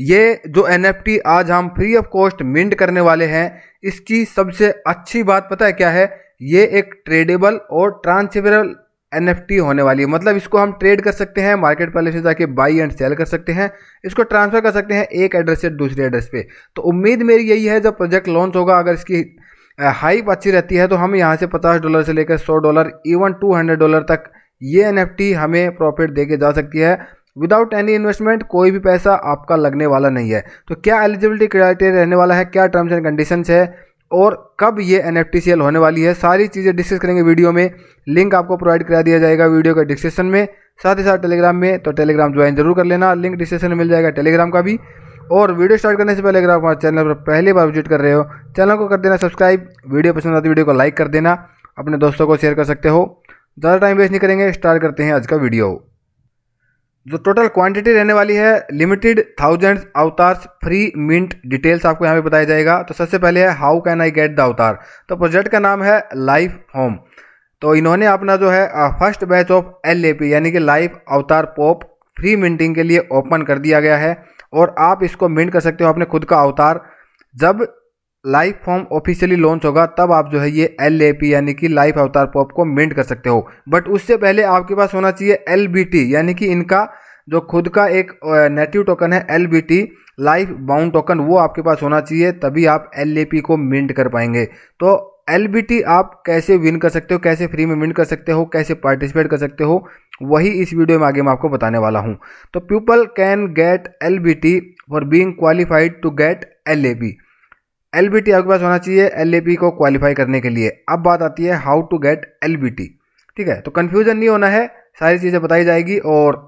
ये जो एन आज हम फ्री ऑफ कॉस्ट मिंट करने वाले हैं इसकी सबसे अच्छी बात पता है क्या है ये एक ट्रेडेबल और ट्रांसफेबल एन होने वाली है मतलब इसको हम ट्रेड कर सकते हैं मार्केट पहले से जाके बाई एंड सेल कर सकते हैं इसको ट्रांसफ़र कर सकते हैं एक एड्रेस से दूसरे एड्रेस पे तो उम्मीद मेरी यही है जब प्रोजेक्ट लॉन्च होगा अगर इसकी हाइप अच्छी रहती है तो हम यहाँ से पचास डॉलर से लेकर सौ dollar even two hundred dollar तक ये एन हमें प्रॉफिट दे के जा सकती है विदाउट एनी इन्वेस्टमेंट कोई भी पैसा आपका लगने वाला नहीं है तो क्या एलिजिबिलिटी क्राइटेरिया रहने वाला है क्या टर्म्स एंड कंडीशंस है और कब ये एन होने वाली है सारी चीज़ें डिस्कस करेंगे वीडियो में लिंक आपको प्रोवाइड करा दिया जाएगा वीडियो के डिस्क्रिप्शन में साथ ही साथ टेलीग्राम में तो टेलीग्राम ज्वाइन जरूर कर लेना लिंक डिस्क्रिप्शन में मिल जाएगा टेलीग्राम का भी और वीडियो स्टार्ट करने से पहले अगर आप हमारे चैनल पर पहली बार विजिट कर रहे हो चैनल को कर देना सब्सक्राइब वीडियो पसंद आती वीडियो को लाइक कर देना अपने दोस्तों को शेयर कर सकते हो ज़्यादा टाइम वेस्ट नहीं करेंगे स्टार्ट करते हैं आज का वीडियो जो टोटल क्वांटिटी रहने वाली है limited thousand avatars free mint details आपको यहाँ पे बताया जाएगा तो सबसे पहले है how can I get the avatar तो प्रोजेक्ट का नाम है लाइफ होम तो इन्होंने अपना जो है फर्स्ट बैच ऑफ एल यानी कि लाइफ अवतार पॉप फ्री मिंटिंग के लिए ओपन कर दिया गया है और आप इसको मिंट कर सकते हो अपने खुद का अवतार जब लाइफ फॉर्म ऑफिशियली लॉन्च होगा तब आप जो है ये एल ए पी यानी कि लाइफ अवतार पॉप को मिंट कर सकते हो बट उससे पहले आपके पास होना चाहिए एल बी टी यानी कि इनका जो खुद का एक नेटिव टोकन है L B T life bound token वो आपके पास होना चाहिए तभी आप एल ए पी को मिंट कर पाएंगे तो एल बी टी आप कैसे विन कर सकते हो कैसे फ्री में मिंट कर सकते हो कैसे पार्टिसिपेट कर सकते हो वही इस वीडियो में आगे मैं आपको बताने वाला हूँ तो people can get L B T for being qualified to get L A P L आपके पास होना चाहिए एल को क्वालिफाई करने के लिए अब बात आती है हाउ टू गेट एल ठीक है तो कन्फ्यूजन नहीं होना है सारी चीज़ें बताई जाएगी और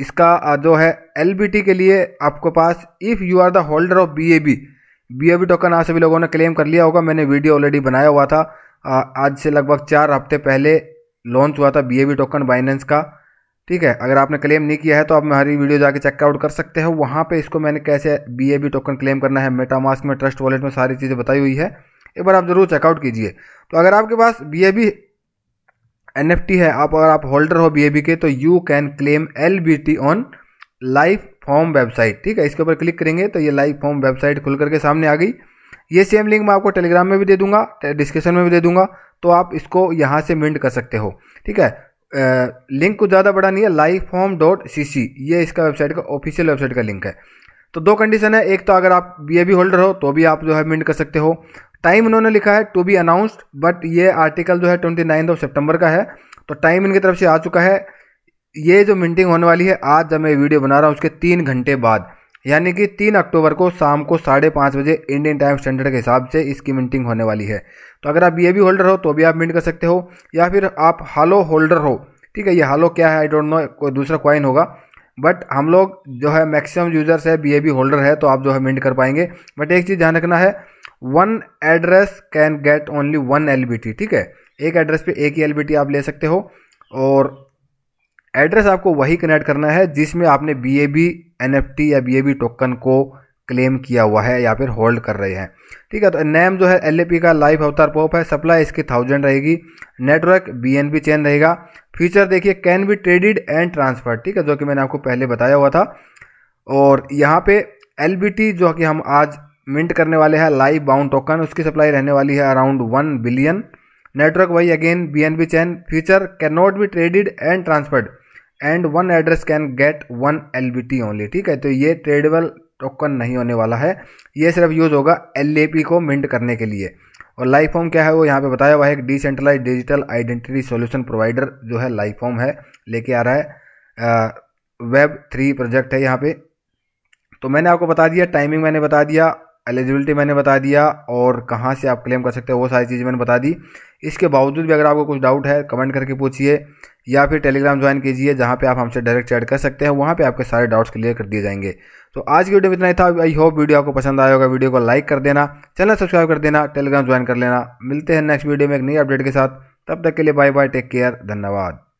इसका जो है एल के लिए आपके पास if you are the holder of B A B B A B token आज सभी लोगों ने क्लेम कर लिया होगा मैंने वीडियो ऑलरेडी बनाया हुआ था आज से लगभग चार हफ्ते पहले लॉन्च हुआ था B A B token Binance का ठीक है अगर आपने क्लेम नहीं किया है तो आप हमारी वीडियो जाके चेकआउट कर सकते हो वहाँ पे इसको मैंने कैसे बी टोकन क्लेम करना है मेटामास्क में ट्रस्ट वॉलेट में सारी चीज़ें बताई हुई है एक बार आप ज़रूर चेकआउट कीजिए तो अगर आपके पास बी एन है आप अगर आप होल्डर हो बी के तो you can claim L on live form website ठीक है इसके ऊपर क्लिक करेंगे तो ये लाइव फॉर्म वेबसाइट खुल करके सामने आ गई ये सेम लिंक मैं आपको टेलीग्राम में भी दे दूंगा डिस्क्रिप्शन में भी दे दूंगा तो आप इसको यहाँ से मिंट कर सकते हो ठीक है लिंक कुछ ज़्यादा बड़ा नहीं है life home dot C C ये इसका वेबसाइट का ऑफिशियल वेबसाइट का लिंक है तो दो कंडीशन है एक तो अगर आप बी बी होल्डर हो तो भी आप जो है मिंट कर सकते हो टाइम इन्होंने लिखा है टू बी अनाउंस्ड बट ये आर्टिकल जो है ट्वेंटी नाइन्थ ऑफ सेप्टेम्बर का है तो टाइम इनकी तरफ से आ चुका है ये जो मिंटिंग होने वाली है आज जब मैं वीडियो बना रहा हूँ उसके तीन घंटे बाद यानी कि तीन अक्टूबर को शाम को साढ़े पाँच बजे इंडियन टाइम स्टैंडर्ड के हिसाब से इसकी मिंटिंग होने वाली है तो अगर आप बी ए बी होल्डर हो तो भी आप मिंट कर सकते हो या फिर आप हालो होल्डर हो ठीक है ये हालो क्या है आई डोंट नो कोई दूसरा क्वाइन होगा बट हम लोग जो है मैक्सिमम यूजर्स है बी ए बी होल्डर है तो आप जो है मिंट कर पाएंगे बट एक चीज़ ध्यान रखना है one address can get only one L B T ठीक है एक एड्रेस पे एक ही एल बी टी आप ले सकते हो और एड्रेस आपको वही कनेक्ट करना है जिसमें आपने B A B N F T या बी बी टोकन को क्लेम किया हुआ है या फिर होल्ड कर रहे हैं ठीक है तो नैम जो है एल ए पी का लाइव अवतार पॉप है सप्लाई इसकी थाउजेंड रहेगी network B N B chain रहेगा फ्यूचर देखिए can be traded and transfer ठीक है जो कि मैंने आपको पहले बताया हुआ था और यहाँ पे एल बी टी जो कि हम आज मिंट करने वाले हैं लाइव बाउंड टोकन उसकी सप्लाई रहने वाली है अराउंड वन बिलियन नेटवर्क वही again B N B chain future can not be traded and transferred and one address can get one L only ठीक है तो ये ट्रेडेबल टोकन नहीं होने वाला है ये सिर्फ यूज़ होगा एल को मिंट करने के लिए और लाइफ फॉर्म क्या है वो यहाँ पे बताया हुआ है एक decentralize digital identity solution provider जो है लाइफ फॉर्म है लेके आ रहा है वेब थ्री प्रोजेक्ट है यहाँ पे तो मैंने आपको बता दिया टाइमिंग मैंने बता दिया एलिजिबिलिटी मैंने बता दिया और कहाँ से आप क्लेम कर सकते हो वो सारी चीज़ें मैंने बता दी इसके बावजूद भी अगर आपको कुछ डाउट है कमेंट करके पूछिए या फिर टेलीग्राम ज्वाइन कीजिए जहाँ पे आप हमसे डायरेक्ट चैट कर सकते हैं वहाँ पे आपके सारे डाउट्स क्लियर कर दिए जाएंगे तो आज की वीडियो में इतना ही था आई होप वीडियो आपको पसंद आया होगा वीडियो को लाइक कर देना चैनल सब्सक्राइब कर देना टेलीग्राम ज्वाइन कर लेना मिलते हैं नेक्स्ट वीडियो में एक नई अपडेट के साथ तब तक के लिए बाय बाय टेक केयर धन्यवाद